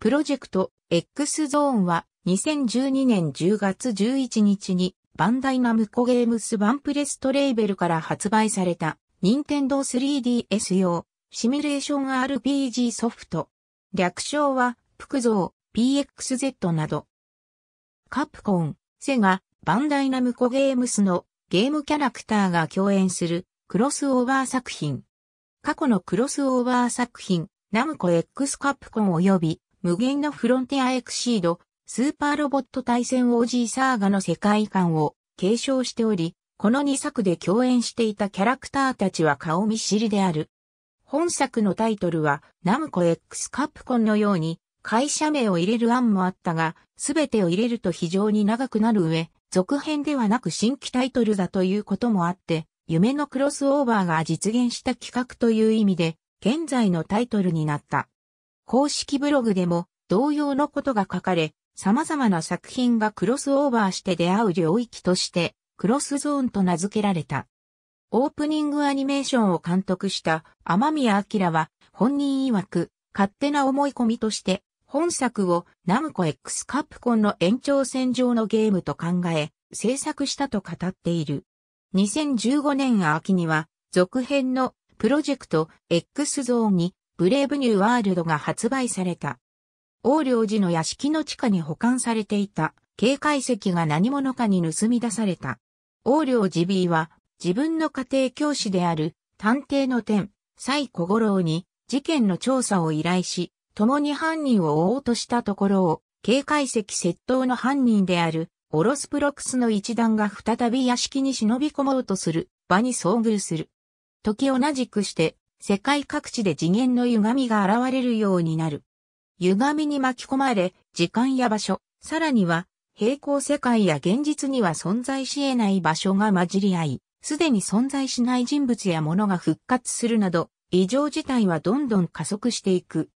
プロジェクト X ゾーンは2012年10月11日にバンダイナムコゲームスワンプレストレーベルから発売された任天堂 3DS 用シミュレーション RPG ソフト。略称はプクゾー PXZ など。カプコン、セガ、バンダイナムコゲームスのゲームキャラクターが共演するクロスオーバー作品。過去のクロスオーバー作品、ナムコ X カプコン及び無限のフロンティアエクシード、スーパーロボット対戦 OG サーガの世界観を継承しており、この2作で共演していたキャラクターたちは顔見知りである。本作のタイトルは、ナムコ X カプコンのように、会社名を入れる案もあったが、すべてを入れると非常に長くなる上、続編ではなく新規タイトルだということもあって、夢のクロスオーバーが実現した企画という意味で、現在のタイトルになった。公式ブログでも同様のことが書かれ、様々な作品がクロスオーバーして出会う領域として、クロスゾーンと名付けられた。オープニングアニメーションを監督した天宮明は、本人曰く、勝手な思い込みとして、本作をナムコ X カプコンの延長線上のゲームと考え、制作したと語っている。2015年秋には、続編のプロジェクト X ゾーンにブレイブニューワールドが発売された。王領寺の屋敷の地下に保管されていた、警戒石が何者かに盗み出された。王領寺 B は、自分の家庭教師である、探偵の天、蔡小五郎に、事件の調査を依頼し、共に犯人を追おうとしたところを、警戒石窃盗の犯人である、オロスプロクスの一団が再び屋敷に忍び込もうとする場に遭遇する。時同じくして世界各地で次元の歪みが現れるようになる。歪みに巻き込まれ、時間や場所、さらには、平行世界や現実には存在し得ない場所が混じり合い、すでに存在しない人物や物が復活するなど、異常事態はどんどん加速していく。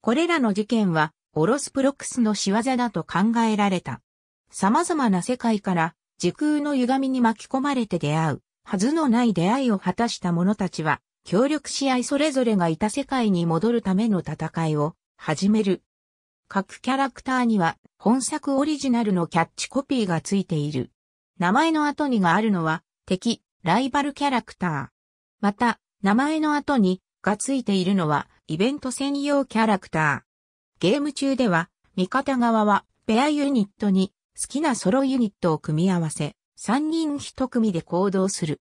これらの事件は、オロスプロックスの仕業だと考えられた。様々な世界から時空の歪みに巻き込まれて出会う、はずのない出会いを果たした者たちは、協力し合いそれぞれがいた世界に戻るための戦いを始める。各キャラクターには本作オリジナルのキャッチコピーがついている。名前の後にがあるのは敵、ライバルキャラクター。また、名前の後にがついているのはイベント専用キャラクター。ゲーム中では味方側はペアユニットに好きなソロユニットを組み合わせ、3人1組で行動する。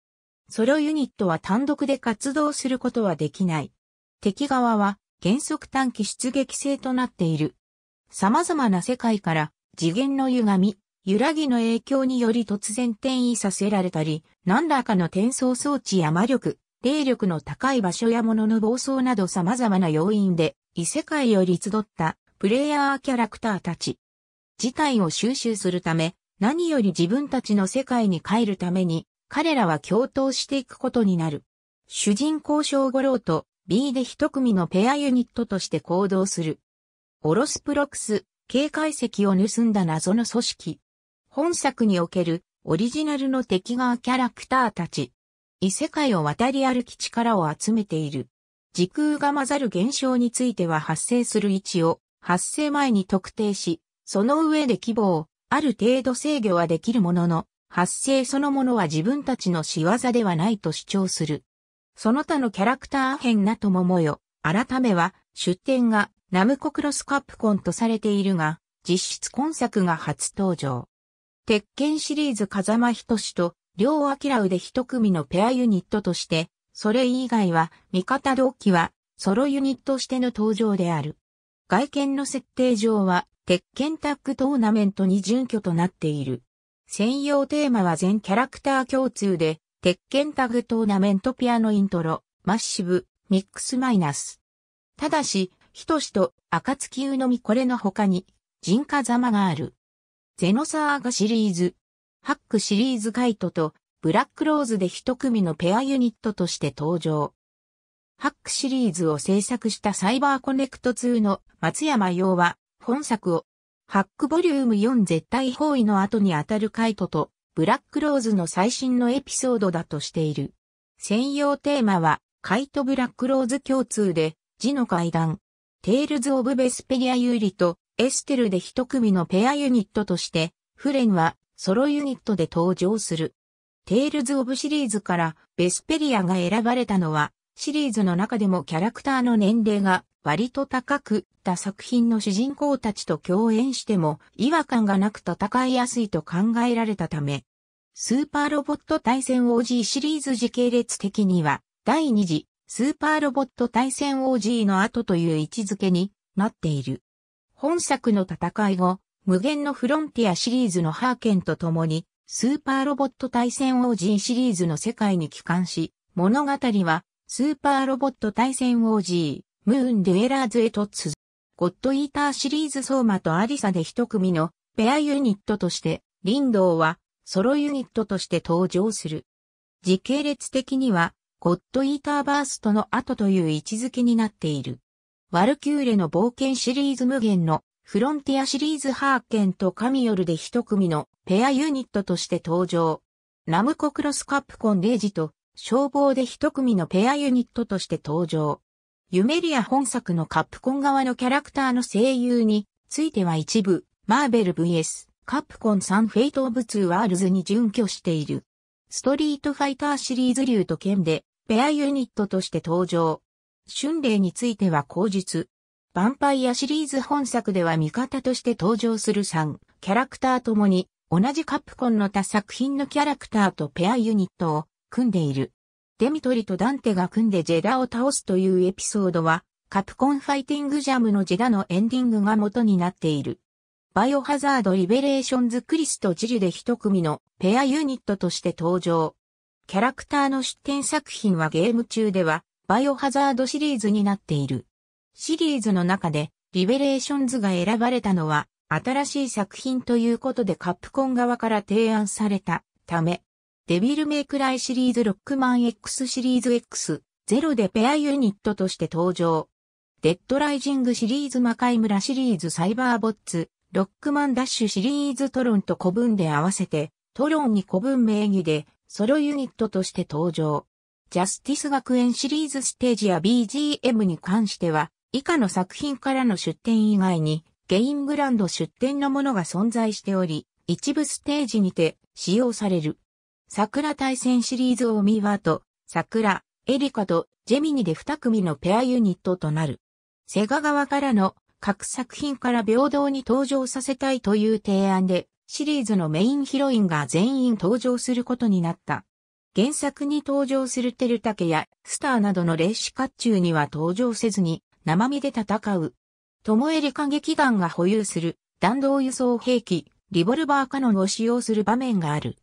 ソロユニットは単独で活動することはできない。敵側は原則短期出撃制となっている。様々な世界から次元の歪み、揺らぎの影響により突然転移させられたり、何らかの転送装置や魔力、霊力の高い場所や物の暴走など様々な要因で異世界より集ったプレイヤーキャラクターたち。事態を収集するため、何より自分たちの世界に帰るために彼らは共闘していくことになる。主人公小五郎と B で一組のペアユニットとして行動する。オロスプロクス、警戒石を盗んだ謎の組織。本作におけるオリジナルの敵側キャラクターたち。異世界を渡り歩き力を集めている。時空が混ざる現象については発生する位置を発生前に特定し、その上で規模をある程度制御はできるものの、発生そのものは自分たちの仕業ではないと主張する。その他のキャラクター編なとももよ、改めは出展がナムコクロスカップコンとされているが、実質今作が初登場。鉄拳シリーズ風間ひとしと、両アキラウで一組のペアユニットとして、それ以外は味方同期はソロユニットしての登場である。外見の設定上は鉄拳タッグトーナメントに準拠となっている。専用テーマは全キャラクター共通で、鉄拳タグトーナメントピアノイントロ、マッシブ、ミックスマイナス。ただし、ひとしと、暁うのみこれの他に、人家ざまがある。ゼノサーガシリーズ、ハックシリーズカイトと、ブラックローズで一組のペアユニットとして登場。ハックシリーズを制作したサイバーコネクト2の松山洋は、本作をハックボリューム4絶対包囲の後に当たるカイトと、ブラックローズの最新のエピソードだとしている。専用テーマは、カイトブラックローズ共通で、字の階段。テイルズ・オブ・ベスペリア・ユーリと、エステルで一組のペアユニットとして、フレンは、ソロユニットで登場する。テイルズ・オブシリーズからベスペリアが選ばれたのは、シリーズの中でもキャラクターの年齢が割と高くった作品の主人公たちと共演しても違和感がなく戦いやすいと考えられたため、スーパーロボット対戦 OG シリーズ時系列的には、第2次スーパーロボット対戦 OG の後という位置づけになっている。本作の戦い後、無限のフロンティアシリーズのハーケンと共に、スーパーロボット対戦 OG シリーズの世界に帰還し、物語は、スーパーロボット対戦 OG、ムーン・デュエラーズ・エト続ツゴッド・イーターシリーズソーマとアリサで一組のペアユニットとして、リンドウはソロユニットとして登場する。時系列的には、ゴッド・イーターバーストの後という位置づけになっている。ワルキューレの冒険シリーズ無限のフロンティアシリーズハーケンとカミヨルで一組のペアユニットとして登場。ラムコクロスカップコンレイジと消防で一組のペアユニットとして登場。ユメリア本作のカプコン側のキャラクターの声優については一部、マーベル VS カプコン3フェイト・オブ・ツー・ワールズに準拠している。ストリートファイターシリーズ竜と剣で、ペアユニットとして登場。春麗については口述。ヴァンパイアシリーズ本作では味方として登場する3キャラクターともに同じカプコンの他作品のキャラクターとペアユニットを組んでいる。デミトリとダンテが組んでジェダを倒すというエピソードは、カプコンファイティングジャムのジェダのエンディングが元になっている。バイオハザードリベレーションズクリスとジルで一組のペアユニットとして登場。キャラクターの出展作品はゲーム中では、バイオハザードシリーズになっている。シリーズの中で、リベレーションズが選ばれたのは、新しい作品ということでカプコン側から提案されたため、デビルメイクライシリーズロックマン X シリーズ X、ゼロでペアユニットとして登場。デッドライジングシリーズ魔界村シリーズサイバーボッツ、ロックマンダッシュシリーズトロンと古文で合わせて、トロンに古文名義で、ソロユニットとして登場。ジャスティス学園シリーズステージや BGM に関しては、以下の作品からの出展以外に、ゲイングランド出展のものが存在しており、一部ステージにて使用される。桜対戦シリーズオミワと、桜、エリカと、ジェミニで2組のペアユニットとなる。セガ側からの各作品から平等に登場させたいという提案で、シリーズのメインヒロインが全員登場することになった。原作に登場するテルタケやスターなどの霊視甲冑には登場せずに生身で戦う。トモエリカ劇団が保有する弾道輸送兵器、リボルバーカノンを使用する場面がある。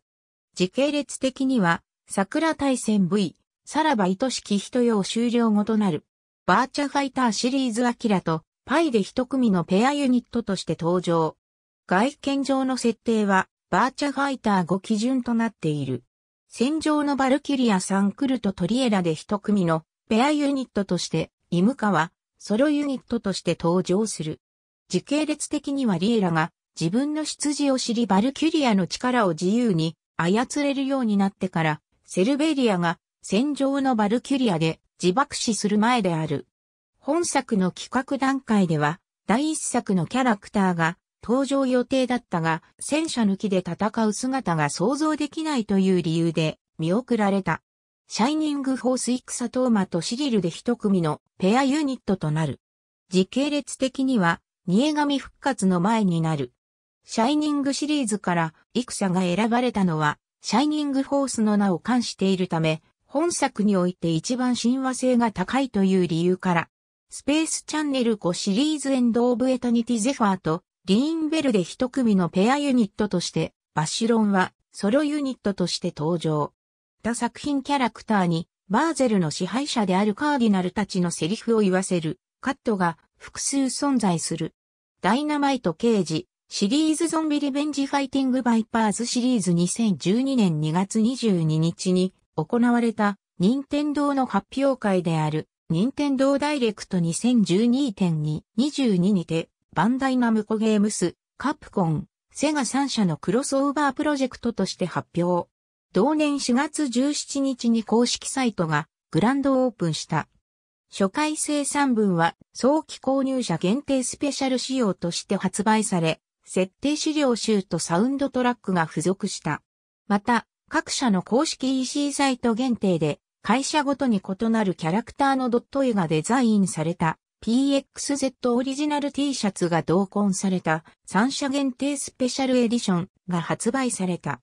時系列的には、桜大戦 V、さらば愛しき人用終了後となる、バーチャファイターシリーズアキラと、パイで一組のペアユニットとして登場。外見上の設定は、バーチャファイター5基準となっている。戦場のバルキュリア・サンクルとトリエラで一組のペアユニットとして、イムカはソロユニットとして登場する。時系列的にはリエラが自分の出自を知りバルキュリアの力を自由に操れるようになってから、セルベリアが戦場のバルキュリアで自爆死する前である。本作の企画段階では、第一作のキャラクターが登場予定だったが、戦車抜きで戦う姿が想像できないという理由で見送られた。シャイニング・フォース・イクサ・トーマとシリルで一組のペアユニットとなる。時系列的には、逃げ神復活の前になる。シャイニングシリーズからイクサが選ばれたのは、シャイニングフォースの名を冠しているため、本作において一番親和性が高いという理由から、スペースチャンネル5シリーズエンド・オブ・エタニティ・ゼファーとリーンベルで一組のペアユニットとして、バッシュロンはソロユニットとして登場。他作品キャラクターに、バーゼルの支配者であるカーディナルたちのセリフを言わせる、カットが複数存在する。ダイナマイト刑事、シリーズゾンビリベンジファイティングバイパーズシリーズ2012年2月22日に行われた任天堂の発表会である任天堂ダイレクト2012.222にてバンダイナムコゲームス、カプコン、セガ3社のクロスオーバープロジェクトとして発表。同年4月17日に公式サイトがグランドオープンした。初回生産分は早期購入者限定スペシャル仕様として発売され、設定資料集とサウンドトラックが付属した。また、各社の公式 EC サイト限定で、会社ごとに異なるキャラクターのドット絵がデザインされた PXZ オリジナル T シャツが同梱された3社限定スペシャルエディションが発売された。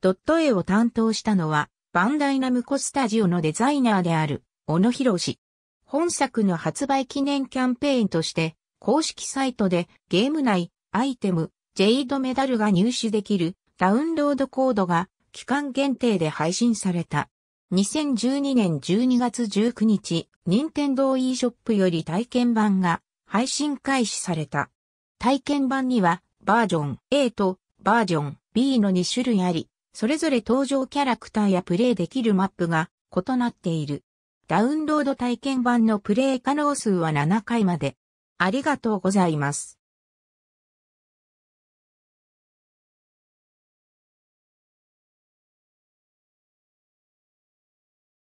ドット絵を担当したのはバンダイナムコスタジオのデザイナーである小野博氏。本作の発売記念キャンペーンとして公式サイトでゲーム内アイテム、ジェイドメダルが入手できるダウンロードコードが期間限定で配信された。2012年12月19日、任天堂 e ショップより体験版が配信開始された。体験版にはバージョン A とバージョン B の2種類あり、それぞれ登場キャラクターやプレイできるマップが異なっている。ダウンロード体験版のプレイ可能数は7回まで。ありがとうございます。